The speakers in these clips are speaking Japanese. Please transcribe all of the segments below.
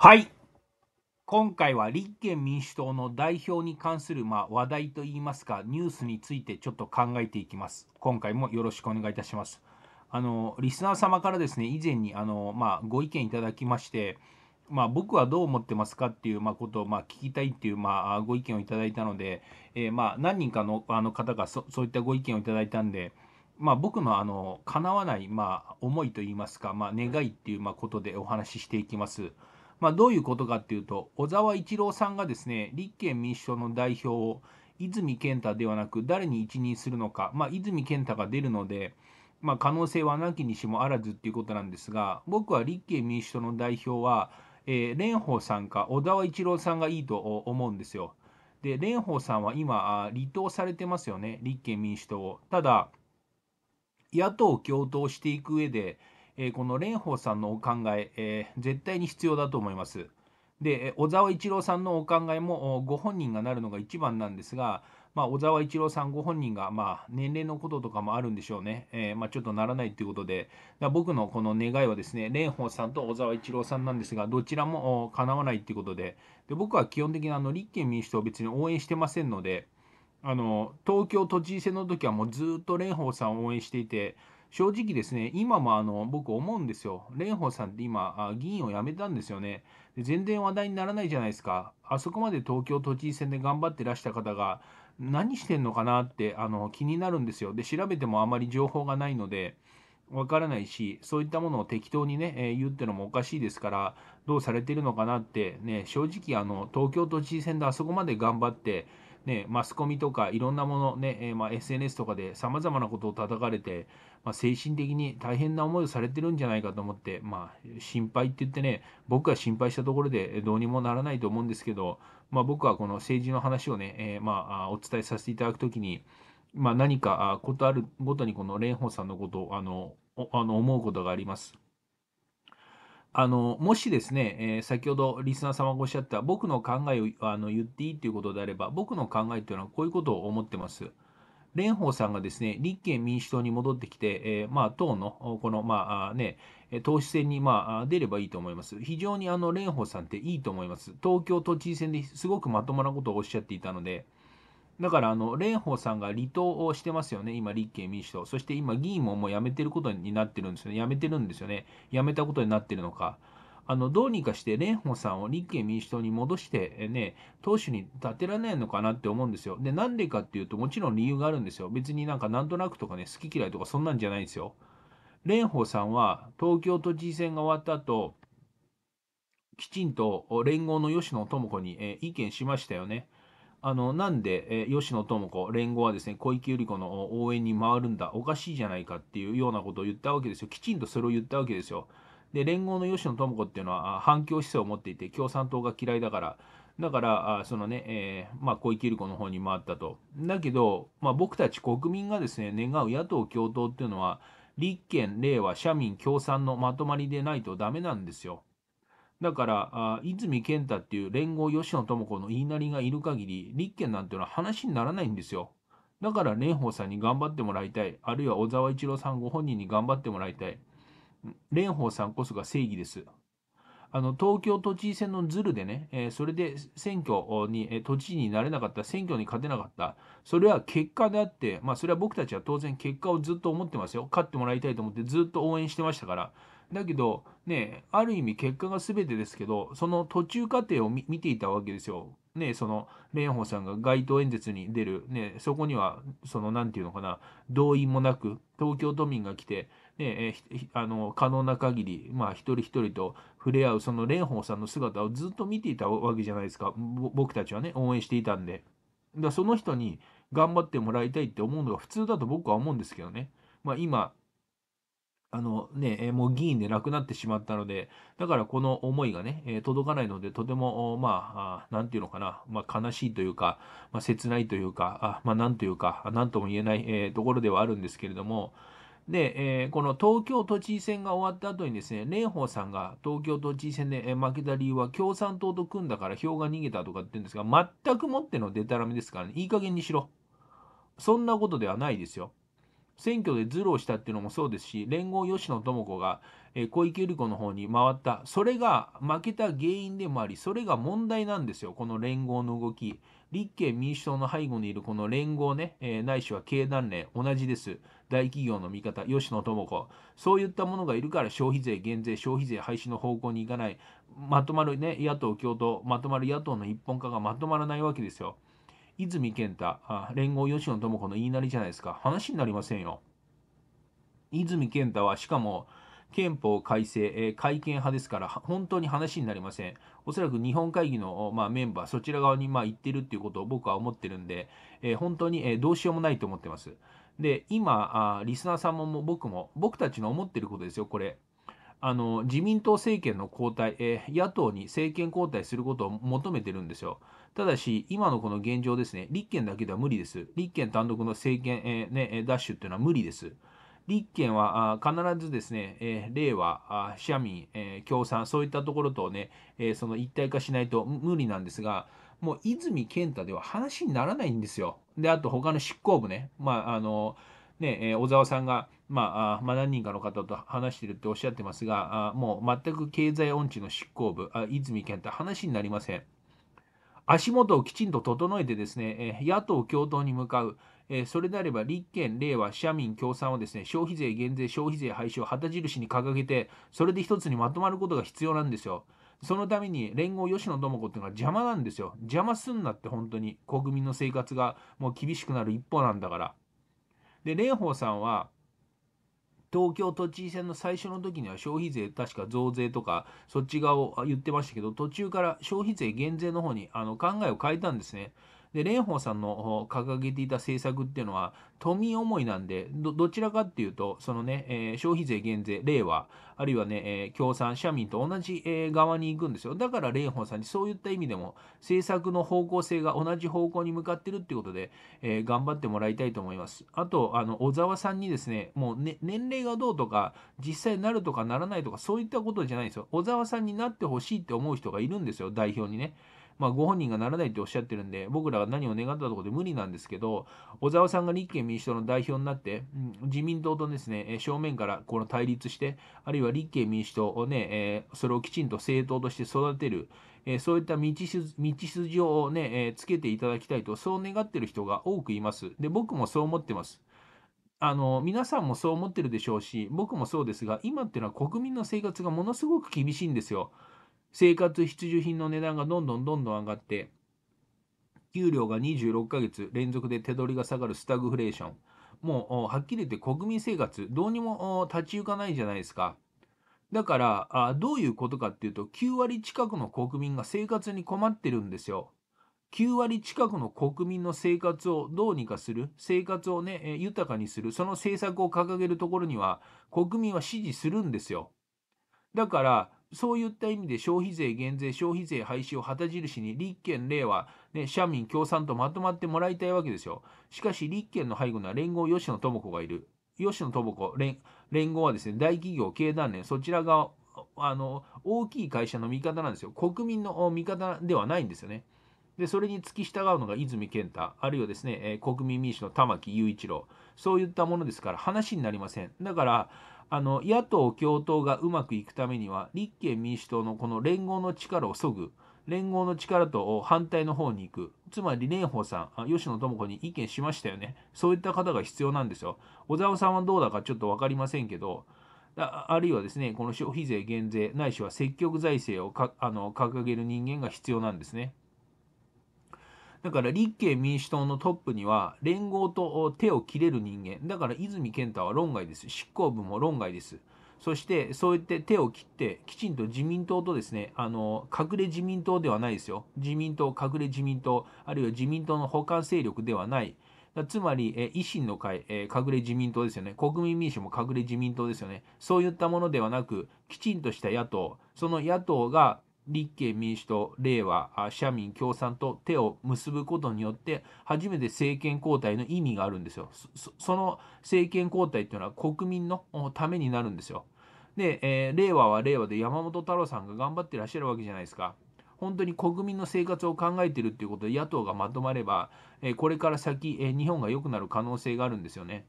はい。今回は立憲民主党の代表に関するま話題といいますか、ニュースについてちょっと考えていきます。今回もよろしくお願いいたします。あの、リスナー様からですね、以前にあの、まあ、ご意見いただきまして、まあ、僕はどう思ってますかっていう、まことを、ま聞きたいっていう、まご意見をいただいたので、えま何人かのあの方がそそういったご意見をいただいたんで、まあ、僕のあの叶わない、ま思いといいますか、ま願いっていう、まことでお話ししていきます。まあ、どういうことかっていうと小沢一郎さんがですね立憲民主党の代表を泉健太ではなく誰に一任するのか、まあ、泉健太が出るので、まあ、可能性はなきにしもあらずっていうことなんですが僕は立憲民主党の代表は、えー、蓮舫さんか小沢一郎さんがいいと思うんですよ。で蓮舫さんは今離党されてますよね立憲民主党を。ただ野党共闘していく上でえこの蓮舫さんのお考ええ絶対に必要だと思います。で小沢一郎さんのお考えもご本人がなるのが一番なんですが、まあ、小沢一郎さんご本人が、まあ、年齢のこととかもあるんでしょうね、えー、まあ、ちょっとならないということで僕のこの願いはですね蓮舫さんと小沢一郎さんなんですがどちらも叶わないということでで僕は基本的にあの立憲民主党を別に応援してませんのであの東京都知事選の時はもうずっと蓮舫さんを応援していて正直ですね、今もあの僕思うんですよ。蓮舫さんって今、議員を辞めたんですよねで。全然話題にならないじゃないですか。あそこまで東京都知事選で頑張ってらした方が、何してんのかなってあの気になるんですよ。で、調べてもあまり情報がないので、わからないし、そういったものを適当にね、えー、言うってのもおかしいですから、どうされてるのかなって、ね、正直あの、東京都知事選であそこまで頑張って、ね、マスコミとかいろんなものね、ねえー、まあ、SNS とかでさまざまなことを叩かれて、まあ、精神的に大変な思いをされてるんじゃないかと思って、まあ、心配って言ってね、僕が心配したところでどうにもならないと思うんですけど、まあ、僕はこの政治の話をね、えー、まあ、お伝えさせていただくときに、まあ、何かことあるごとにこの蓮舫さんのことをあのあの思うことがあります。あのもしですね、えー、先ほどリスナー様がおっしゃった僕の考えをあの言っていいということであれば僕の考えというのはこういうことを思ってます。蓮舫さんがですね、立憲民主党に戻ってきて、えー、まあ、党の、この、まあ、ね、党首選に、まあ、出ればいいと思います。非常にあの、蓮舫さんっていいと思います。東京都知事選ですごくまともなことをおっしゃっていたので、だから、あの、蓮舫さんが離党をしてますよね、今、立憲民主党。そして今、議員ももう辞めてることになってるんですよね。辞めてるんですよね。辞めたことになってるのか。あの、どうにかして蓮舫さんを立憲民主党に戻して、ね、党首に立てられないのかなって思うんですよ。で、なんでかっていうと、もちろん理由があるんですよ。別になんかなんとなくとかね、好き嫌いとかそんなんじゃないんですよ。蓮舫さんは東京都知事選が終わった後、きちんと連合の吉野智子に、え意見しましたよね。あの、なんで、え吉野智子、連合はですね、小池百合子の応援に回るんだ、おかしいじゃないかっていうようなことを言ったわけですよ。きちんとそれを言ったわけですよ。で連合の吉野智子っていうのは反共姿勢を持っていて共産党が嫌いだからだからそのね、えー、まあ、小池百合子の方に回ったとだけど、まあ、僕たち国民がですね願う野党共闘っていうのは立憲令和社民共産のまとまりでないとダメなんですよだから泉健太っていう連合吉野智子の言いなりがいる限り立憲なんていうのは話にならないんですよだから蓮舫さんに頑張ってもらいたいあるいは小沢一郎さんご本人に頑張ってもらいたい蓮舫さんこそが正義です。あの東京都知事選のズルでね、えー、それで選挙に、えー、都知事になれなかった、選挙に勝てなかった、それは結果であって、まあ、それは僕たちは当然結果をずっと思ってますよ、勝ってもらいたいと思ってずっと応援してましたから、だけど、ね、ある意味結果が全てですけど、その途中過程を見ていたわけですよ。ね、その蓮舫さんが街頭演説に出る、ね、そこには、その、なんていうのかな、動員もなく、東京都民が来て、ねえあの可能な限り、まあ、一人一人と触れ合うその蓮舫さんの姿をずっと見ていたわけじゃないですか僕たちはね応援していたんでだその人に頑張ってもらいたいって思うのが普通だと僕は思うんですけどね、まあ、今あのね、もう議員で亡くなってしまったので、だからこの思いがね、届かないので、とても、まあ、なんていうのかな、まあ、悲しいというか、まあ、切ないというか、あまあ、なんというか、なんとも言えない、えところではあるんですけれども、で、えー、この東京都知事選が終わった後にですね、蓮舫さんが東京都知事選で、え負けた理由は共産党と組んだから票が逃げたとかって言うんですが、全くもってのデタラメですからね、いい加減にしろ。そんなことではないですよ。選挙でズルをしたっていうのもそうですし、連合吉野智子が、え小池百合子の方に回った、それが負けた原因でもあり、それが問題なんですよ、この連合の動き。立憲民主党の背後にいるこの連合ね、えー、ないしは経団連、同じです。大企業の味方、吉野智子。そういったものがいるから消費税減税、消費税廃止の方向に行かない。まとまるね、野党共闘、まとまる野党の一本化がまとまらないわけですよ。泉健太、あ連合吉野智子の言いなりじゃないですか。話になりませんよ。泉健太は、しかも、憲法改正、え改憲派ですから、本当に話になりません。おそらく日本会議の、まあ、メンバー、そちら側に、まあ、行ってるっていうことを僕は思ってるんで、え本当に、えどうしようもないと思ってます。で、今、あリスナーさんも僕も、僕たちの思ってることですよ、これ。あの自民党政権の交代、えー、野党に政権交代することを求めてるんですよ。ただし、今のこの現状ですね、立憲だけでは無理です。立憲単独の政権、えー、ね、ダッシュっていうのは無理です。立憲は必ずですね、えー、令和、社民、えー、共産、そういったところとね、えー、その一体化しないと無理なんですが、もう泉健太では話にならないんですよ。で、あと他の執行部ね、まあ、あの、ね、え小沢さんが、まあ、まあ、何人かの方と話してるっておっしゃってますが、あもう全く経済音痴の執行部、あ泉健太、話になりません。足元をきちんと整えてですね、野党共闘に向かう、えー、それであれば立憲、令和、社民、共産をですね、消費税減税、消費税廃止を旗印に掲げて、それで一つにまとまることが必要なんですよ。そのために連合吉野智子っていうのは邪魔なんですよ。邪魔すんなって本当に国民の生活がもう厳しくなる一方なんだから。で、蓮舫さんは、東京都知事選の最初の時には消費税、確か増税とか、そっち側を言ってましたけど、途中から消費税減税の方にあの考えを変えたんですね。で蓮舫さんの掲げていた政策っていうのは富思いなんでどちらかっていうとそのね、えー、消費税減税令和あるいはね、えー、共産社民と同じ、えー、側に行くんですよだから蓮舫さんにそういった意味でも政策の方向性が同じ方向に向かってるっていうことで、え頑張ってもらいたいと思いますあとあの小沢さんにですねもう、ね、年齢がどうとか実際なるとかならないとかそういったことじゃないんですよ小沢さんになってほしいって思う人がいるんですよ代表にねまあ、ご本人がならないとおっしゃってるんで、僕らが何を願ったところで無理なんですけど、小沢さんが立憲民主党の代表になって、自民党とですね、正面からこの対立して、あるいは立憲民主党をね、それをきちんと政党として育てる、えそういった道筋をね、えつけていただきたいと、そう願ってる人が多くいます。で、僕もそう思ってます。あの、皆さんもそう思ってるでしょうし、僕もそうですが、今っていうのは国民の生活がものすごく厳しいんですよ。生活必需品の値段がどんどんどんどん上がって、給料が26ヶ月連続で手取りが下がるスタグフレーション。もう、はっきり言って国民生活、どうにも立ち行かないじゃないですか。だから、あどういうことかっていうと、9割近くの国民が生活に困ってるんですよ。9割近くの国民の生活をどうにかする、生活をね、豊かにする、その政策を掲げるところには、国民は支持するんですよ。だから、そういった意味で消費税減税、消費税廃止を旗印に立憲、令和、ね、社民、共産とまとまってもらいたいわけですよ。しかし立憲の背後には連合吉野智子がいる。吉野智子連、連合はですね、大企業、経団連、そちらがあの大きい会社の味方なんですよ。国民の味方ではないんですよね。で、それに付き従うのが泉健太、あるいはですね、え国民民主の玉木雄一郎、そういったものですから話になりません。だから、あの野党共闘がうまくいくためには立憲民主党のこの連合の力をそぐ連合の力と反対の方に行くつまり蓮舫さん吉野智子に意見しましたよねそういった方が必要なんですよ小沢さんはどうだかちょっと分かりませんけどあるいはですねこの消費税減税ないしは積極財政をあの掲げる人間が必要なんですね。だから立憲民主党のトップには連合と手を切れる人間。だから泉健太は論外です。執行部も論外です。そして、そうやって手を切って、きちんと自民党とですね、あの、隠れ自民党ではないですよ。自民党、隠れ自民党、あるいは自民党の補完勢力ではない。つまり、え維新の会、え隠れ自民党ですよね。国民民主も隠れ自民党ですよね。そういったものではなく、きちんとした野党、その野党が立憲民主党、令和、社民、共産と手を結ぶことによって、初めて政権交代の意味があるんですよ。その政権交代っていうのは国民のためになるんですよ。で、えー、令和は令和で山本太郎さんが頑張ってらっしゃるわけじゃないですか。本当に国民の生活を考えてるっていうことで野党がまとまれば、えー、これから先、えー、日本が良くなる可能性があるんですよね。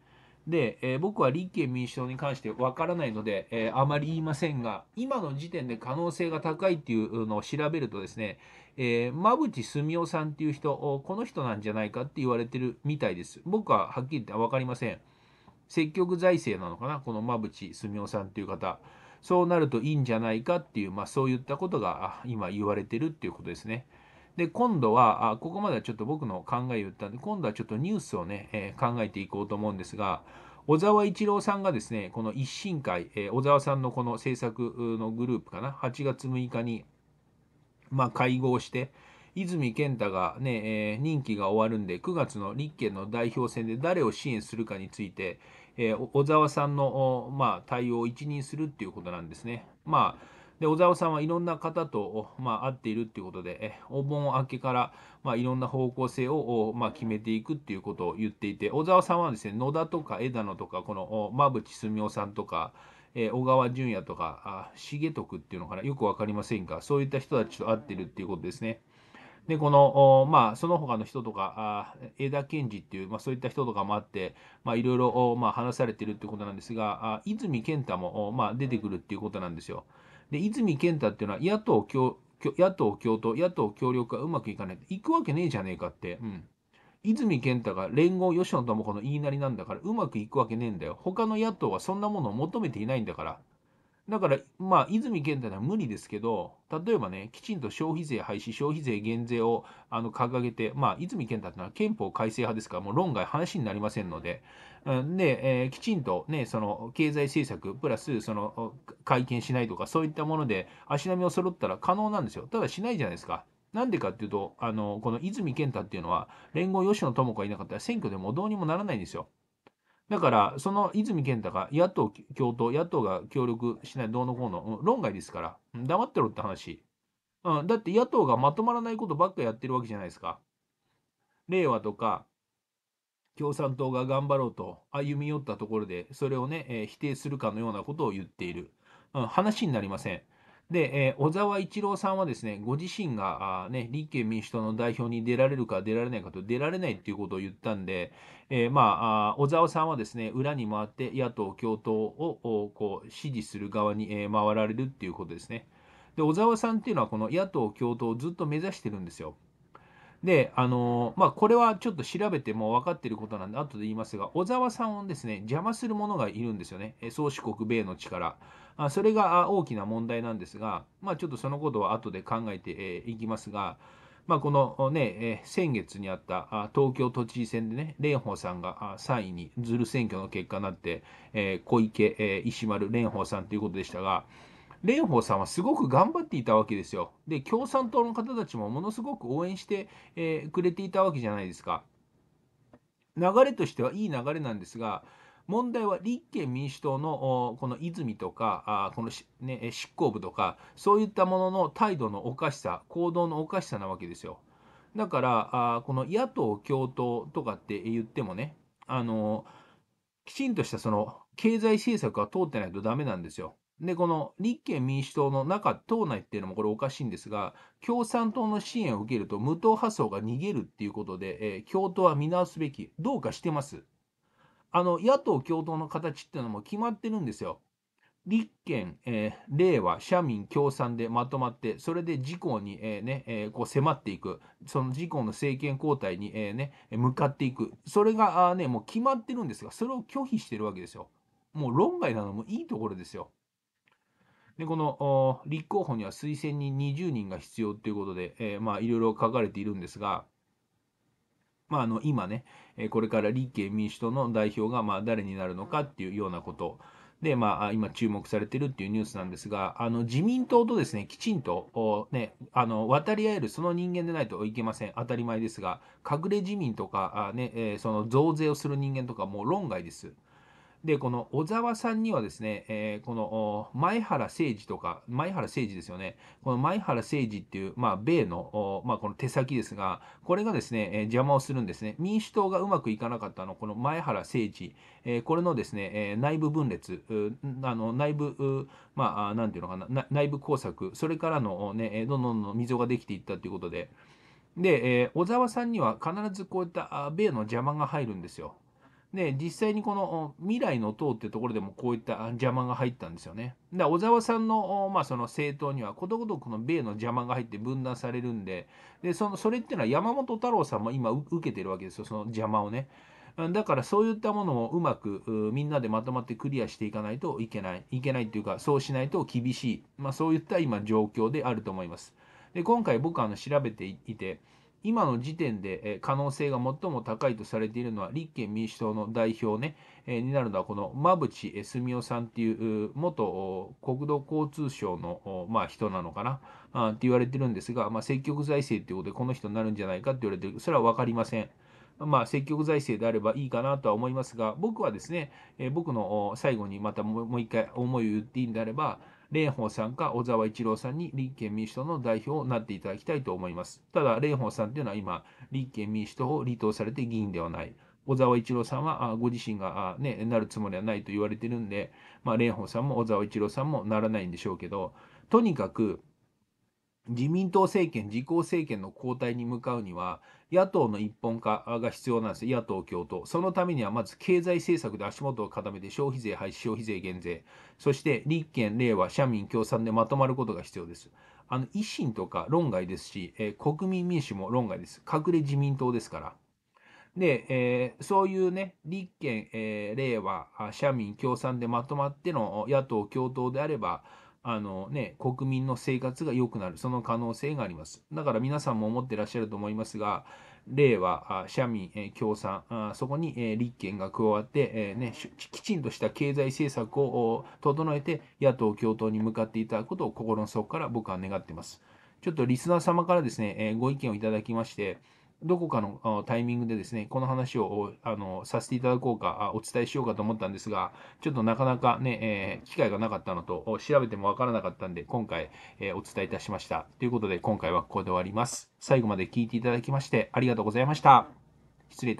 で、えー、僕は立憲民主党に関してわからないので、えー、あまり言いませんが、今の時点で可能性が高いっていうのを調べるとですね、えー、馬淵澄夫さんっていう人、この人なんじゃないかって言われてるみたいです。僕ははっきり言って分かりません。積極財政なのかな、この馬淵澄夫さんっていう方。そうなるといいんじゃないかっていう、まあ、そういったことが今言われてるっていうことですね。で、今度は、あここまではちょっと僕の考えを言ったんで、今度はちょっとニュースをね、えー、考えていこうと思うんですが、小沢一郎さんがですね、この一新会、えー、小沢さんのこの政策のグループかな、8月6日に、まあ、会合して、泉健太がね、えー、任期が終わるんで、9月の立憲の代表選で誰を支援するかについて、えー、小沢さんの、まあ、対応を一任するっていうことなんですね。まあで、小沢さんはいろんな方と、まあ、会っているということで、お盆明けから、まあ、いろんな方向性を、まあ、決めていくっていうことを言っていて、小沢さんはですね、野田とか枝野とか、この馬淵澄夫さんとか、えー、小川淳也とか、あ重徳っていうのかな、よく分かりませんが、そういった人たちと会ってるっていうことですね。で、この、まあ、その他の人とか、あ江田健二っていう、まあ、そういった人とかもあって、まあ、いろいろ、まあ、話されてるってことなんですが、あ泉健太も、まあ、出てくるっていうことなんですよ。で、泉健太っていうのは野党共、野党共闘、野党協力がうまくいかない。行くわけねえじゃねえかって。うん。泉健太が連合吉野智子の言いなりなんだからうまくいくわけねえんだよ。他の野党はそんなものを求めていないんだから。だから、まあ、泉健太は無理ですけど、例えばね、きちんと消費税廃止、消費税減税をあの掲げて、まあ、泉健太っいうのは憲法改正派ですから、もう論外話になりませんので、うん、で、えー、きちんとね、その経済政策、プラス、その、会見しないとか、そういったもので、足並みを揃ったら可能なんですよ。ただ、しないじゃないですか。なんでかっていうと、あの、この泉健太っていうのは、連合吉野智子がいなかったら選挙でもどうにもならないんですよ。だから、その泉健太が野党共闘、野党が協力しない、どうのこうの、論外ですから、黙ってろって話。うん、だって野党がまとまらないことばっかやってるわけじゃないですか。令和とか、共産党が頑張ろうと歩み寄ったところで、それをね、えー、否定するかのようなことを言っている。うん、話になりません。で、えー、小沢一郎さんはですね、ご自身があ、ね、立憲民主党の代表に出られるか出られないかと出られないということを言ったんで、えー、まあ、あ小沢さんはですね、裏に回って野党共闘をこう支持する側に、えー、回られるっていうことですね。で、小沢さんっていうのはこの野党共闘をずっと目指してるんですよ。で、あのー、まあ、これはちょっと調べても分かっていることなんで、後で言いますが、小沢さんをですね、邪魔する者がいるんですよね。宗主国米の力。あそれが大きな問題なんですが、まあ、ちょっとそのことは後で考えていきますが、まあ、このね、先月にあった東京都知事選でね、蓮舫さんが3位にずる選挙の結果になって、小池、石丸、蓮舫さんということでしたが、蓮舫さんはすごく頑張っていたわけですよ。で、共産党の方たちもものすごく応援して、えくれていたわけじゃないですか。流れとしてはいい流れなんですが、問題は立憲民主党のこの泉とか、この、ね、執行部とか、そういったものの態度のおかしさ、行動のおかしさなわけですよ。だから、この野党共闘とかって言ってもね、あのきちんとしたその経済政策が通ってないとダメなんですよ。で、この立憲民主党の中、党内っていうのもこれおかしいんですが、共産党の支援を受けると無党派層が逃げるっていうことで、えー、共闘は見直すべき、どうかしてます。あの、野党共闘の形っていうのも決まってるんですよ。立憲、えー、令和、社民、共産でまとまって、それで自公に、えー、ねえー、こう迫っていく、その自公の政権交代に、えね、向かっていく、それがあ、ね、もう決まってるんですが、それを拒否してるわけですよ。もう論外なのもいいところですよ。で、この立候補には推薦人20人が必要ということで、えまあ、いろいろ書かれているんですが、まあ、あの今ね、これから立憲民主党の代表がまあ誰になるのかっていうようなことで、まあ、今注目されてるっていうニュースなんですが、あの自民党とですね、きちんと、ね、あの渡り合えるその人間でないといけません。当たり前ですが、隠れ自民とか、ね、その増税をする人間とかもう論外です。で、この小沢さんにはですね、えー、この前原誠司とか、前原誠司ですよね、この前原誠司っていう、まあ、米の、まあ、この手先ですが、これがですね、えー、邪魔をするんですね。民主党がうまくいかなかったの、この前原誠司、えー、これのですね、え内部分裂、あの内部、まあ、なんていうのかな、内部工作、それからの、ね、どんどんどん溝ができていったということで、で、えー、小沢さんには必ずこういった米の邪魔が入るんですよ。で、実際にこの未来の党ってところでもこういった邪魔が入ったんですよね。だ小沢さんの,、まあその政党にはことごとくこの米の邪魔が入って分断されるんで、でそのそれっていうのは山本太郎さんも今受けてるわけですよ、その邪魔をね。だからそういったものをうまくみんなでまとまってクリアしていかないといけない、いけないというか、そうしないと厳しい、まあ、そういった今状況であると思います。で今回僕あの調べていて、今の時点で可能性が最も高いとされているのは立憲民主党の代表ね、えになるのはこの馬淵澄夫さんっていう元国土交通省の、ま人なのかなあって言われてるんですが、まあ、積極財政っていうことでこの人になるんじゃないかって言われてるそれは分かりません。まあ、積極財政であればいいかなとは思いますが僕はですね、え僕の最後にまたもう一回思いを言っていいんであれば蓮舫さんか小沢一郎さんに立憲民主党の代表になっていただきたいと思います。ただ、蓮舫さんというのは今、立憲民主党を離党されて議員ではない。小沢一郎さんはご自身が、ね、なるつもりはないと言われてるんで、まあ、蓮舫さんも小沢一郎さんもならないんでしょうけど、とにかく自民党政権、自公政権の交代に向かうには、野党の一本化が必要なんです、野党共闘。そのためには、まず経済政策で足元を固めて消費税廃止、消費税減税、そして立憲、令和、社民、共産でまとまることが必要です。あの維新とか論外ですし、えー、国民民主も論外です。隠れ自民党ですから。で、えー、そういうね、立憲、えー、令和、社民、共産でまとまっての野党共闘であれば、あのね、国民の生活が良くなる、その可能性があります。だから皆さんも思ってらっしゃると思いますが、令和、社民、共産、そこに立憲が加わって、ね、きちんとした経済政策を整えて、野党共闘に向かっていただくことを心の底から僕は願っています。ちょっとリスナー様からですね、ご意見をいただきまして、どこかのタイミングでですね、この話をあのさせていただこうか、お伝えしようかと思ったんですが、ちょっとなかなかね、えー、機会がなかったのと、調べてもわからなかったんで、今回、えー、お伝えいたしました。ということで、今回はここで終わります。最後まで聞いていただきまして、ありがとうございました。失礼いたします。